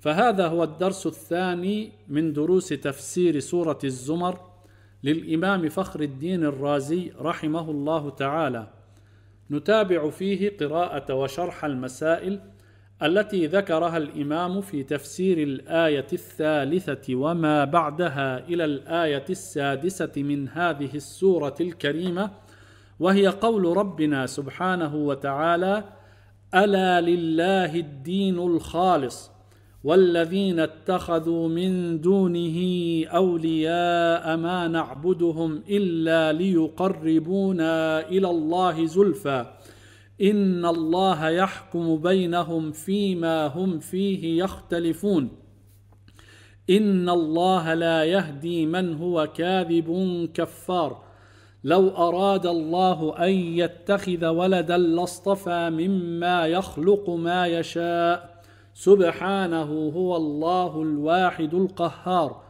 فهذا هو الدرس الثاني من دروس تفسير سوره الزمر للامام فخر الدين الرازي رحمه الله تعالى نتابع فيه قراءه وشرح المسائل التي ذكرها الامام في تفسير الايه الثالثه وما بعدها الى الايه السادسه من هذه السوره الكريمه وهي قول ربنا سبحانه وتعالى الا لله الدين الخالص والذين اتخذوا من دونه اولياء ما نعبدهم الا ليقربونا الى الله زلفى ان الله يحكم بينهم فيما هم فيه يختلفون ان الله لا يهدي من هو كاذب كفار لو اراد الله ان يتخذ ولدا لاصطفى مما يخلق ما يشاء سبحانه هو الله الواحد القهار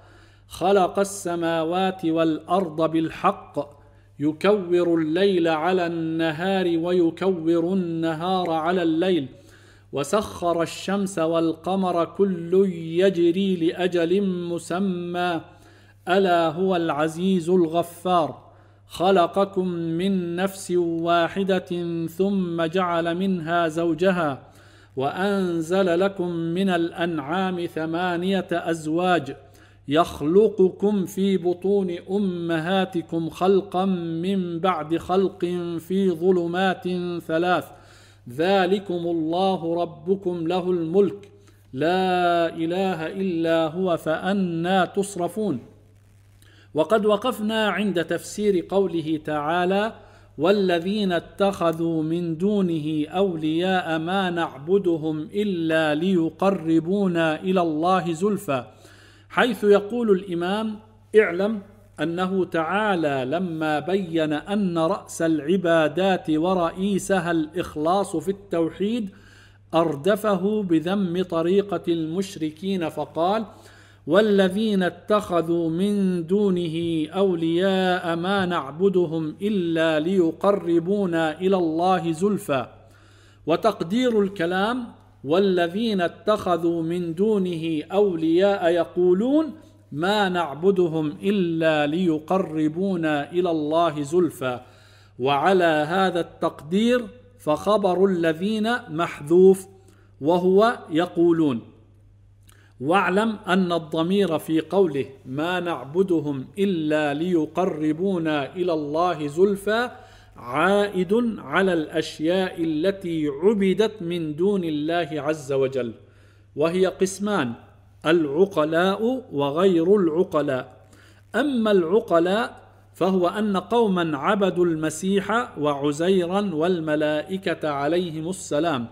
خلق السماوات والارض بالحق يكور الليل على النهار ويكور النهار على الليل وسخر الشمس والقمر كل يجري لاجل مسمى الا هو العزيز الغفار خلقكم من نفس واحده ثم جعل منها زوجها وانزل لكم من الانعام ثمانيه ازواج يخلقكم في بطون امهاتكم خلقا من بعد خلق في ظلمات ثلاث ذلكم الله ربكم له الملك لا اله الا هو فانا تصرفون وقد وقفنا عند تفسير قوله تعالى والذين اتخذوا من دونه اولياء ما نعبدهم الا ليقربونا الى الله زلفى حيث يقول الامام اعلم انه تعالى لما بين ان راس العبادات ورئيسها الاخلاص في التوحيد اردفه بذم طريقه المشركين فقال والذين اتخذوا من دونه اولياء ما نعبدهم الا ليقربونا الى الله زلفى وتقدير الكلام والذين اتخذوا من دونه اولياء يقولون ما نعبدهم الا ليقربونا الى الله زلفى وعلى هذا التقدير فخبر الذين محذوف وهو يقولون واعلم أن الضمير في قوله ما نعبدهم إلا ليقربونا إلى الله زلفى عائد على الأشياء التي عبدت من دون الله عز وجل وهي قسمان العقلاء وغير العقلاء أما العقلاء فهو أن قوما عبدوا المسيح وعزيرا والملائكة عليهم السلام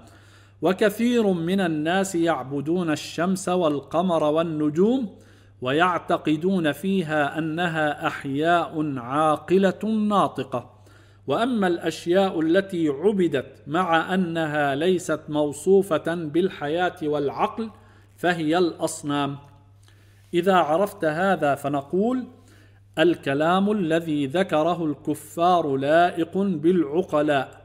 وكثير من الناس يعبدون الشمس والقمر والنجوم ويعتقدون فيها انها احياء عاقله ناطقه واما الاشياء التي عبدت مع انها ليست موصوفه بالحياه والعقل فهي الاصنام اذا عرفت هذا فنقول الكلام الذي ذكره الكفار لائق بالعقلاء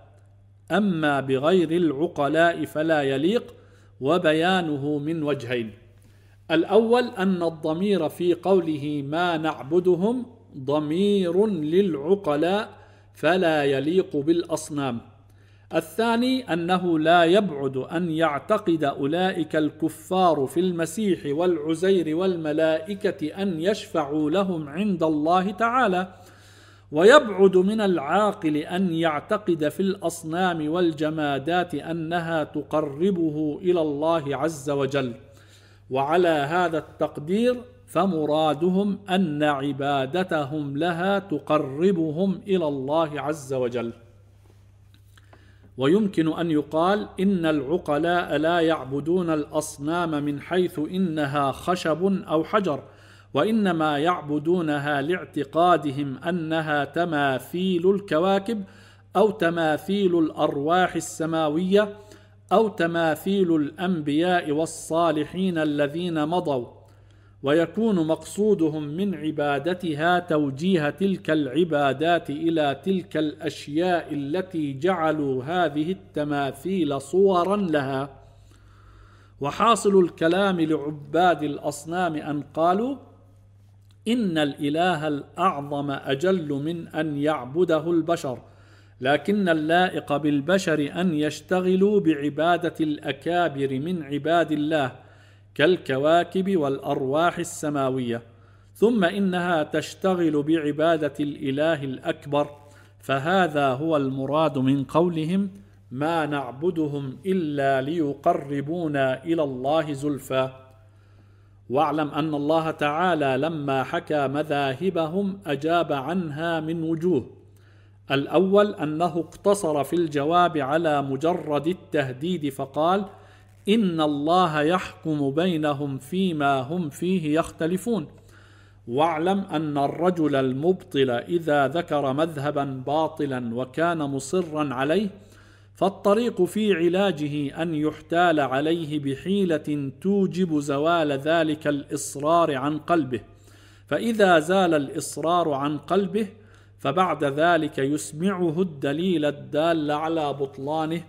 أما بغير العقلاء فلا يليق وبيانه من وجهين الأول أن الضمير في قوله ما نعبدهم ضمير للعقلاء فلا يليق بالأصنام الثاني أنه لا يبعد أن يعتقد أولئك الكفار في المسيح والعزير والملائكة أن يشفعوا لهم عند الله تعالى ويبعد من العاقل ان يعتقد في الاصنام والجمادات انها تقربه الى الله عز وجل وعلى هذا التقدير فمرادهم ان عبادتهم لها تقربهم الى الله عز وجل ويمكن ان يقال ان العقلاء لا يعبدون الاصنام من حيث انها خشب او حجر وانما يعبدونها لاعتقادهم انها تماثيل الكواكب او تماثيل الارواح السماويه او تماثيل الانبياء والصالحين الذين مضوا ويكون مقصودهم من عبادتها توجيه تلك العبادات الى تلك الاشياء التي جعلوا هذه التماثيل صورا لها وحاصل الكلام لعباد الاصنام ان قالوا إن الإله الأعظم أجل من أن يعبده البشر لكن اللائق بالبشر أن يشتغلوا بعبادة الأكابر من عباد الله كالكواكب والأرواح السماوية ثم إنها تشتغل بعبادة الإله الأكبر فهذا هو المراد من قولهم ما نعبدهم إلا ليقربونا إلى الله زلفى واعلم ان الله تعالى لما حكى مذاهبهم اجاب عنها من وجوه الاول انه اقتصر في الجواب على مجرد التهديد فقال ان الله يحكم بينهم فيما هم فيه يختلفون واعلم ان الرجل المبطل اذا ذكر مذهبا باطلا وكان مصرا عليه فالطريق في علاجه ان يحتال عليه بحيله توجب زوال ذلك الاصرار عن قلبه فاذا زال الاصرار عن قلبه فبعد ذلك يسمعه الدليل الدال على بطلانه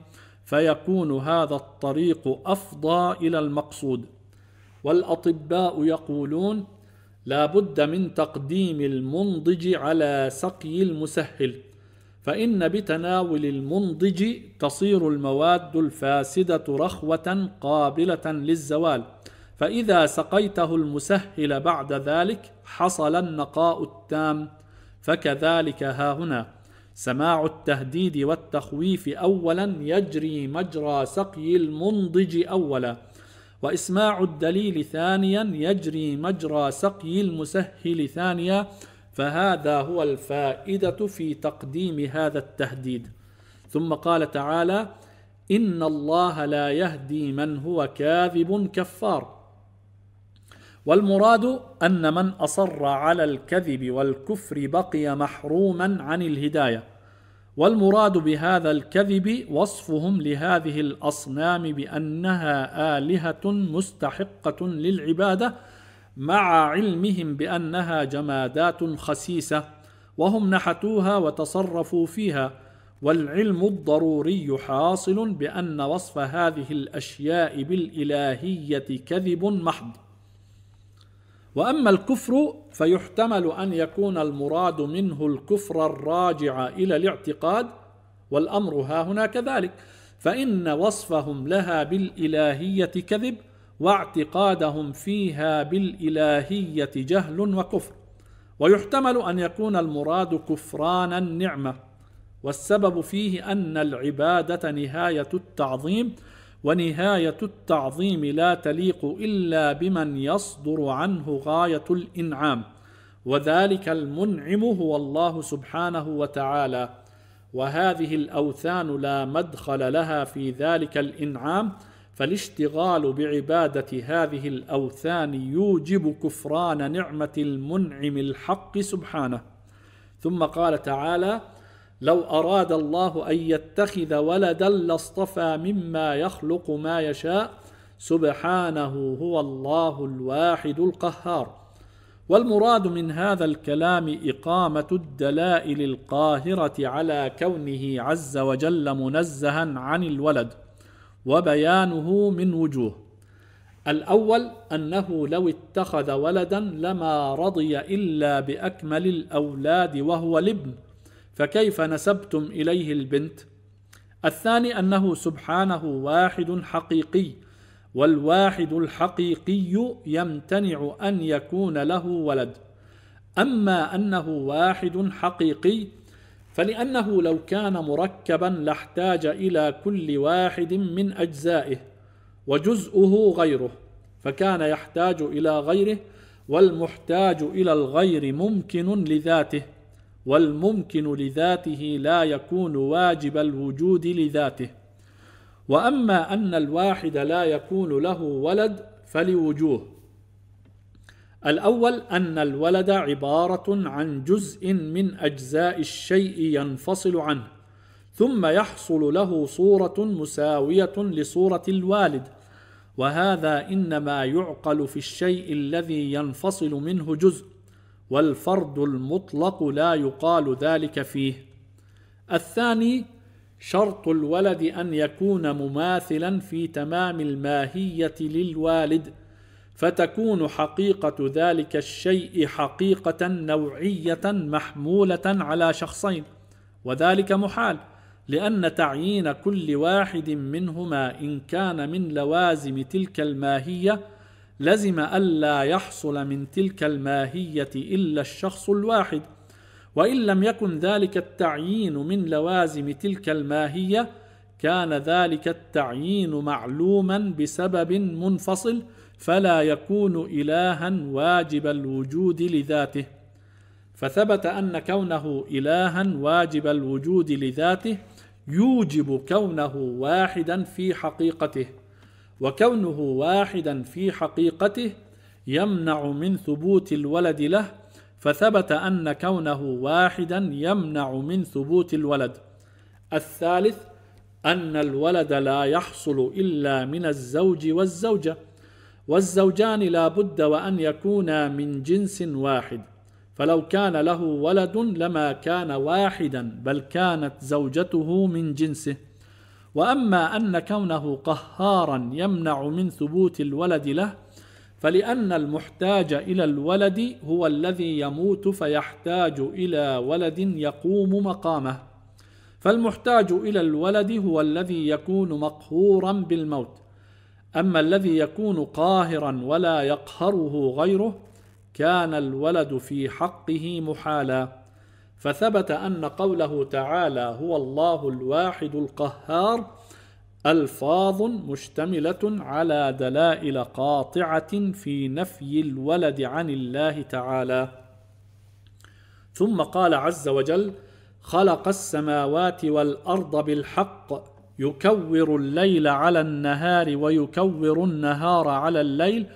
فيكون هذا الطريق افضى الى المقصود والاطباء يقولون لا بد من تقديم المنضج على سقي المسهل فإن بتناول المنضج تصير المواد الفاسدة رخوة قابلة للزوال فإذا سقيته المسهل بعد ذلك حصل النقاء التام فكذلك ها هنا سماع التهديد والتخويف أولا يجري مجرى سقي المنضج أولا وإسماع الدليل ثانيا يجري مجرى سقي المسهل ثانيا فهذا هو الفائده في تقديم هذا التهديد ثم قال تعالى ان الله لا يهدي من هو كاذب كفار والمراد ان من اصر على الكذب والكفر بقي محروما عن الهدايه والمراد بهذا الكذب وصفهم لهذه الاصنام بانها الهه مستحقه للعباده مع علمهم بانها جمادات خسيسه وهم نحتوها وتصرفوا فيها والعلم الضروري حاصل بان وصف هذه الاشياء بالالهيه كذب محض واما الكفر فيحتمل ان يكون المراد منه الكفر الراجع الى الاعتقاد والامر ها هنا كذلك فان وصفهم لها بالالهيه كذب واعتقادهم فيها بالالهيه جهل وكفر ويحتمل ان يكون المراد كفران النعمه والسبب فيه ان العباده نهايه التعظيم ونهايه التعظيم لا تليق الا بمن يصدر عنه غايه الانعام وذلك المنعم هو الله سبحانه وتعالى وهذه الاوثان لا مدخل لها في ذلك الانعام فالاشتغال بعباده هذه الاوثان يوجب كفران نعمه المنعم الحق سبحانه ثم قال تعالى لو اراد الله ان يتخذ ولدا لاصطفى مما يخلق ما يشاء سبحانه هو الله الواحد القهار والمراد من هذا الكلام اقامه الدلائل القاهره على كونه عز وجل منزها عن الولد وبيانه من وجوه الاول انه لو اتخذ ولدا لما رضي الا باكمل الاولاد وهو الابن فكيف نسبتم اليه البنت الثاني انه سبحانه واحد حقيقي والواحد الحقيقي يمتنع ان يكون له ولد اما انه واحد حقيقي فلأنه لو كان مركبا لاحتاج إلى كل واحد من أجزائه وجزءه غيره فكان يحتاج إلى غيره والمحتاج إلى الغير ممكن لذاته والممكن لذاته لا يكون واجب الوجود لذاته واما ان الواحد لا يكون له ولد فلوجوه الأول أن الولد عبارة عن جزء من أجزاء الشيء ينفصل عنه، ثم يحصل له صورة مساوية لصورة الوالد، وهذا إنما يعقل في الشيء الذي ينفصل منه جزء، والفرد المطلق لا يقال ذلك فيه. الثاني شرط الولد أن يكون مماثلا في تمام الماهية للوالد، فتكون حقيقة ذلك الشيء حقيقة نوعية محمولة على شخصين وذلك محال لأن تعيين كل واحد منهما إن كان من لوازم تلك الماهية لزم ألا يحصل من تلك الماهية إلا الشخص الواحد وإن لم يكن ذلك التعيين من لوازم تلك الماهية كان ذلك التعيين معلوما بسبب منفصل فلا يكون الها واجب الوجود لذاته فثبت ان كونه الها واجب الوجود لذاته يوجب كونه واحدا في حقيقته وكونه واحدا في حقيقته يمنع من ثبوت الولد له فثبت ان كونه واحدا يمنع من ثبوت الولد الثالث ان الولد لا يحصل الا من الزوج والزوجه والزوجان لا بد وأن يكونا من جنس واحد فلو كان له ولد لما كان واحدا بل كانت زوجته من جنسه واما ان كونه قهارا يمنع من ثبوت الولد له فلان المحتاج الى الولد هو الذي يموت فيحتاج الى ولد يقوم مقامه فالمحتاج الى الولد هو الذي يكون مقهورا بالموت أما الذي يكون قاهرا ولا يقهره غيره كان الولد في حقه محالا فثبت أن قوله تعالى هو الله الواحد القهار ألفاظ مشتملة على دلائل قاطعة في نفي الولد عن الله تعالى ثم قال عز وجل خلق السماوات والأرض بالحق يكور الليل على النهار ويكور النهار على الليل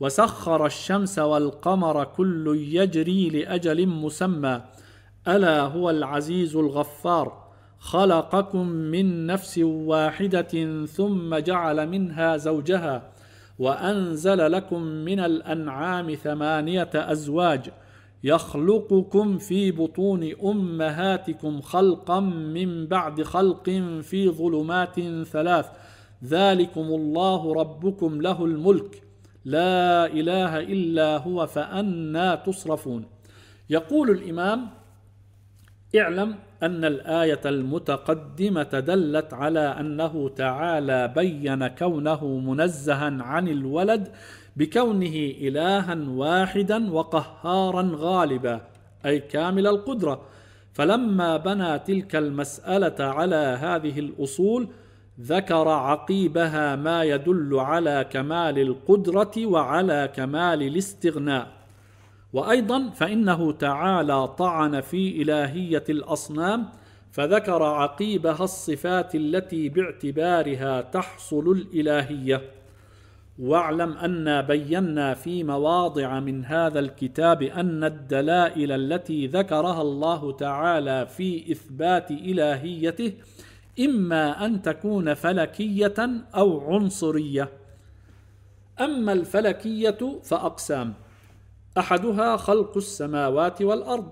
وسخر الشمس والقمر كل يجري لاجل مسمى الا هو العزيز الغفار خلقكم من نفس واحده ثم جعل منها زوجها وانزل لكم من الانعام ثمانيه ازواج يخلقكم في بطون امهاتكم خلقا من بعد خلق في ظلمات ثلاث ذلكم الله ربكم له الملك لا اله الا هو فانا تصرفون يقول الامام اعلم ان الايه المتقدمه دلت على انه تعالى بين كونه منزها عن الولد بكونه إلها واحدا وقهارا غالبا أي كامل القدرة فلما بنى تلك المسألة على هذه الأصول ذكر عقيبها ما يدل على كمال القدرة وعلى كمال الاستغناء وأيضا فإنه تعالى طعن في إلهية الأصنام فذكر عقيبها الصفات التي باعتبارها تحصل الالهيه واعلم أن بينا في مواضع من هذا الكتاب أن الدلائل التي ذكرها الله تعالى في إثبات إلهيته إما أن تكون فلكية أو عنصرية أما الفلكية فأقسام أحدها خلق السماوات والأرض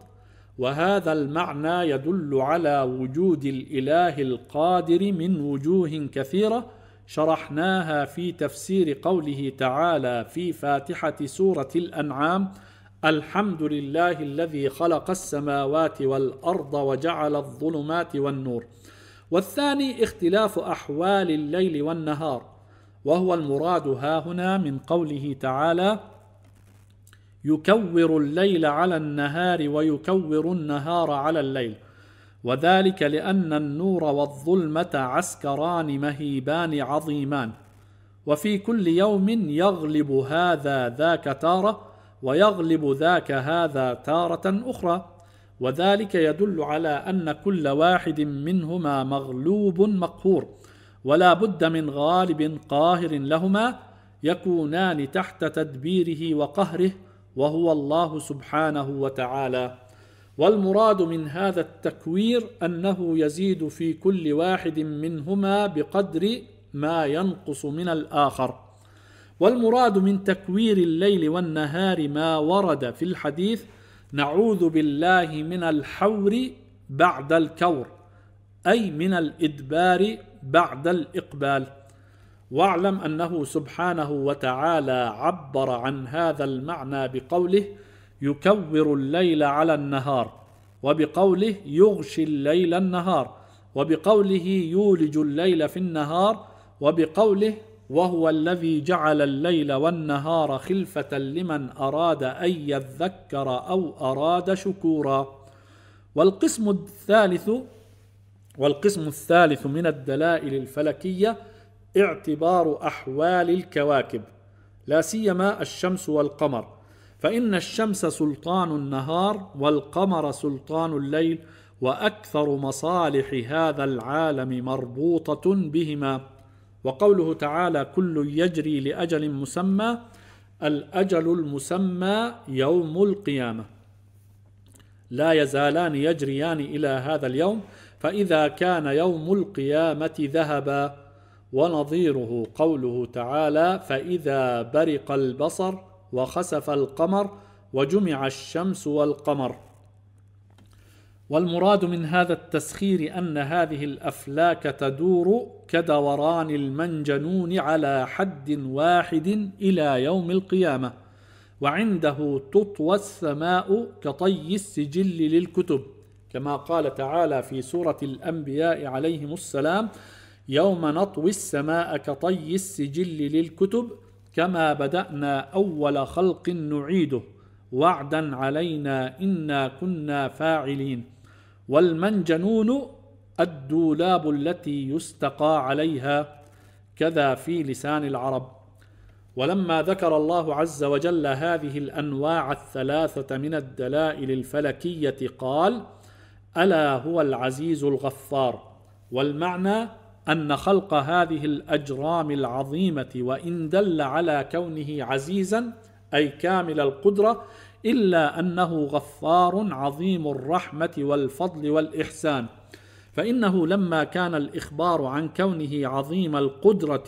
وهذا المعنى يدل على وجود الإله القادر من وجوه كثيرة شرحناها في تفسير قوله تعالى في فاتحه سوره الانعام الحمد لله الذي خلق السماوات والارض وجعل الظلمات والنور والثاني اختلاف احوال الليل والنهار وهو المراد ها هنا من قوله تعالى يكور الليل على النهار ويكور النهار على الليل وذلك لأن النور والظلمة عسكران مهيبان عظيمان وفي كل يوم يغلب هذا ذاك تارة ويغلب ذاك هذا تارة أخرى وذلك يدل على أن كل واحد منهما مغلوب مقهور ولا بد من غالب قاهر لهما يكونان تحت تدبيره وقهره وهو الله سبحانه وتعالى والمراد من هذا التكوير انه يزيد في كل واحد منهما بقدر ما ينقص من الاخر والمراد من تكوير الليل والنهار ما ورد في الحديث نعوذ بالله من الحور بعد الكور اي من الادبار بعد الاقبال واعلم انه سبحانه وتعالى عبر عن هذا المعنى بقوله يكور الليل على النهار وبقوله يغشي الليل النهار وبقوله يولج الليل في النهار وبقوله وهو الذي جعل الليل والنهار خلفة لمن أراد أن يذكر أو أراد شكورا والقسم الثالث والقسم الثالث من الدلائل الفلكية اعتبار أحوال الكواكب لا سيما الشمس والقمر فإن الشمس سلطان النهار والقمر سلطان الليل وأكثر مصالح هذا العالم مربوطة بهما وقوله تعالى كل يجري لأجل مسمى الأجل المسمى يوم القيامة لا يزالان يجريان إلى هذا اليوم فإذا كان يوم القيامة ذهبا ونظيره قوله تعالى فإذا برق البصر وخسف القمر وجمع الشمس والقمر والمراد من هذا التسخير ان هذه الافلاك تدور كدوران المنجنون على حد واحد الى يوم القيامه وعنده تطوى السماء كطي السجل للكتب كما قال تعالى في سوره الانبياء عليهم السلام يوم نطوي السماء كطي السجل للكتب كما بدانا اول خلق نعيده وعدا علينا انا كنا فاعلين والمنجنون الدولاب التي يستقى عليها كذا في لسان العرب ولما ذكر الله عز وجل هذه الانواع الثلاثه من الدلائل الفلكيه قال الا هو العزيز الغفار والمعنى أن خلق هذه الأجرام العظيمة وإن دل على كونه عزيزا أي كامل القدرة إلا أنه غفار عظيم الرحمة والفضل والإحسان فإنه لما كان الإخبار عن كونه عظيم القدرة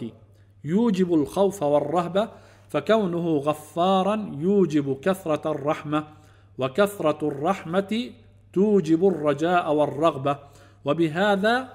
يوجب الخوف والرهبة فكونه غفارا يوجب كثرة الرحمة وكثرة الرحمة توجب الرجاء والرغبة وبهذا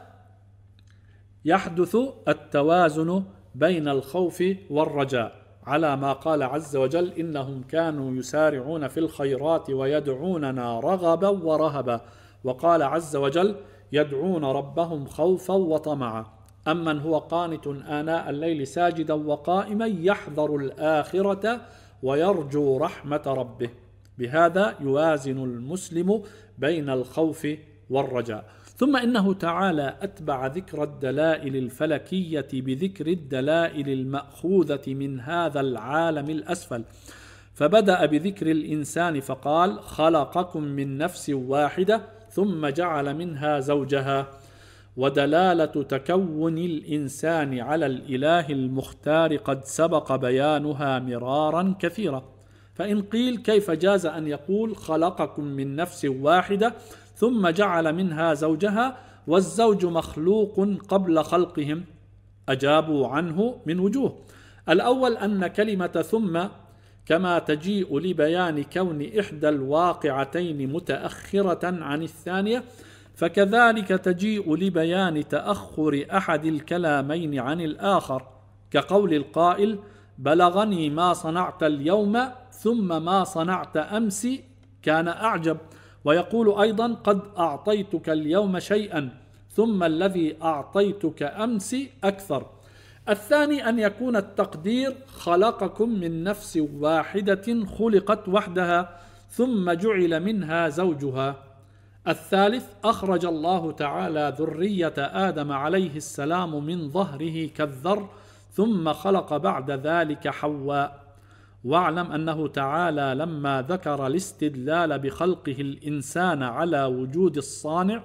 يحدث التوازن بين الخوف والرجاء على ما قال عز وجل انهم كانوا يسارعون في الخيرات ويدعوننا رغبا ورهبا وقال عز وجل يدعون ربهم خوفا وطمعا امن هو قانت اناء الليل ساجدا وقائما يحذر الاخره ويرجو رحمه ربه بهذا يوازن المسلم بين الخوف والرجاء ثم انه تعالى اتبع ذكر الدلائل الفلكيه بذكر الدلائل الماخوذه من هذا العالم الاسفل فبدا بذكر الانسان فقال خلقكم من نفس واحده ثم جعل منها زوجها ودلاله تكون الانسان على الاله المختار قد سبق بيانها مرارا كثيرا فان قيل كيف جاز ان يقول خلقكم من نفس واحده ثم جعل منها زوجها والزوج مخلوق قبل خلقهم اجابوا عنه من وجوه الاول ان كلمه ثم كما تجيء لبيان كون احدى الواقعتين متاخره عن الثانيه فكذلك تجيء لبيان تاخر احد الكلامين عن الاخر كقول القائل بلغني ما صنعت اليوم ثم ما صنعت امس كان اعجب ويقول أيضا قد أعطيتك اليوم شيئا ثم الذي أعطيتك أمس أكثر الثاني أن يكون التقدير خلقكم من نفس واحدة خلقت وحدها ثم جعل منها زوجها الثالث أخرج الله تعالى ذرية آدم عليه السلام من ظهره كالذر ثم خلق بعد ذلك حواء واعلم انه تعالى لما ذكر الاستدلال بخلقه الانسان على وجود الصانع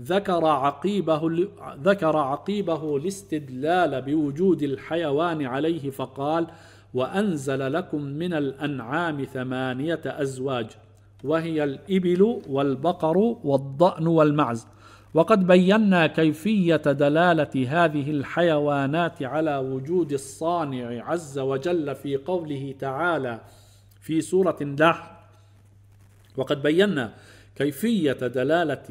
ذكر عقيبه ذكر عقيبه الاستدلال بوجود الحيوان عليه فقال: وانزل لكم من الانعام ثمانيه ازواج وهي الابل والبقر والضأن والمعز وقد بينا كيفيه دلاله هذه الحيوانات على وجود الصانع عز وجل في قوله تعالى في سوره النحل وقد بينا كيفيه دلاله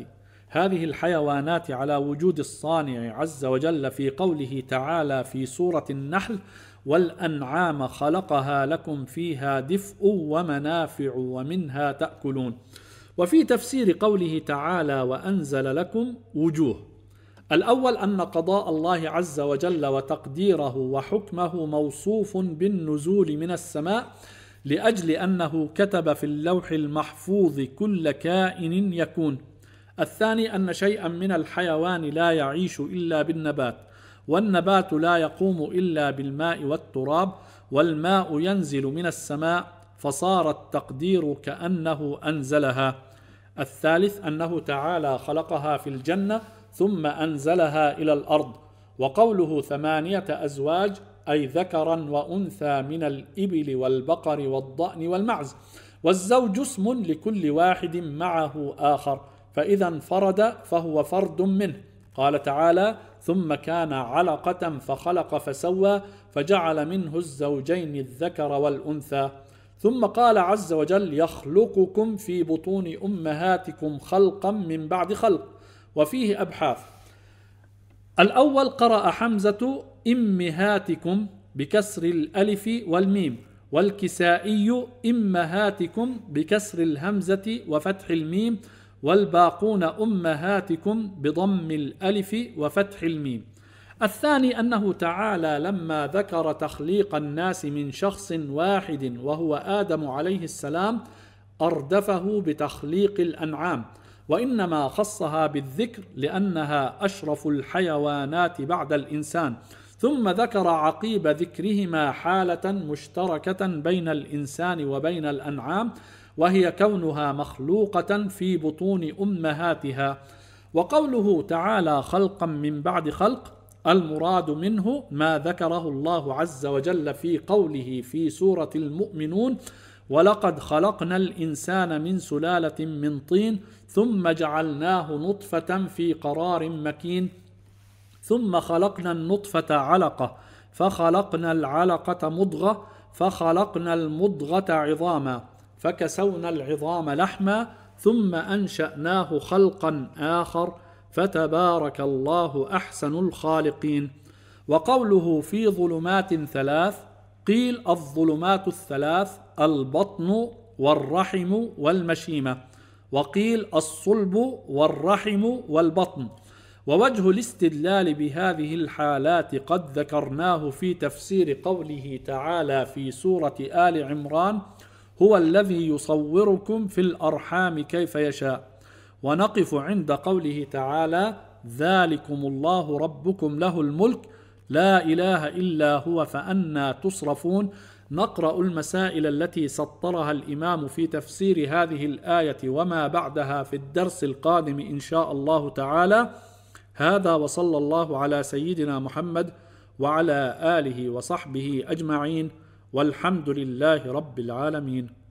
هذه الحيوانات على وجود الصانع عز وجل في قوله تعالى في سوره النحل والانعام خلقها لكم فيها دفء ومنافع ومنها تاكلون وفي تفسير قوله تعالى وانزل لكم وجوه الاول ان قضاء الله عز وجل وتقديره وحكمه موصوف بالنزول من السماء لاجل انه كتب في اللوح المحفوظ كل كائن يكون الثاني ان شيئا من الحيوان لا يعيش الا بالنبات والنبات لا يقوم الا بالماء والتراب والماء ينزل من السماء فصار التقدير كانه انزلها الثالث انه تعالى خلقها في الجنه ثم انزلها الى الارض وقوله ثمانيه ازواج اي ذكرا وانثى من الابل والبقر والضان والمعز والزوج اسم لكل واحد معه اخر فاذا انفرد فهو فرد منه قال تعالى ثم كان علقه فخلق فسوى فجعل منه الزوجين الذكر والانثى ثم قال عز وجل يخلقكم في بطون امهاتكم خلقا من بعد خلق وفيه ابحاث الاول قرا حمزه امهاتكم بكسر الالف والميم والكسائي امهاتكم بكسر الهمزه وفتح الميم والباقون امهاتكم بضم الالف وفتح الميم الثاني انه تعالى لما ذكر تخليق الناس من شخص واحد وهو ادم عليه السلام اردفه بتخليق الانعام وانما خصها بالذكر لانها اشرف الحيوانات بعد الانسان ثم ذكر عقيب ذكرهما حاله مشتركه بين الانسان وبين الانعام وهي كونها مخلوقه في بطون امهاتها وقوله تعالى خلقا من بعد خلق المراد منه ما ذكره الله عز وجل في قوله في سوره المؤمنون ولقد خلقنا الانسان من سلاله من طين ثم جعلناه نطفه في قرار مكين ثم خلقنا النطفه علقه فخلقنا العلقه مضغه فخلقنا المضغه عظاما فكسونا العظام لحما ثم انشاناه خلقا اخر فتبارك الله احسن الخالقين وقوله في ظلمات ثلاث قيل الظلمات الثلاث البطن والرحم والمشيمه وقيل الصلب والرحم والبطن ووجه الاستدلال بهذه الحالات قد ذكرناه في تفسير قوله تعالى في سوره ال عمران هو الذي يصوركم في الارحام كيف يشاء ونقف عند قوله تعالى ذلكم الله ربكم له الملك لا اله الا هو فانى تصرفون نقرا المسائل التي سطرها الامام في تفسير هذه الايه وما بعدها في الدرس القادم ان شاء الله تعالى هذا وصلى الله على سيدنا محمد وعلى اله وصحبه اجمعين والحمد لله رب العالمين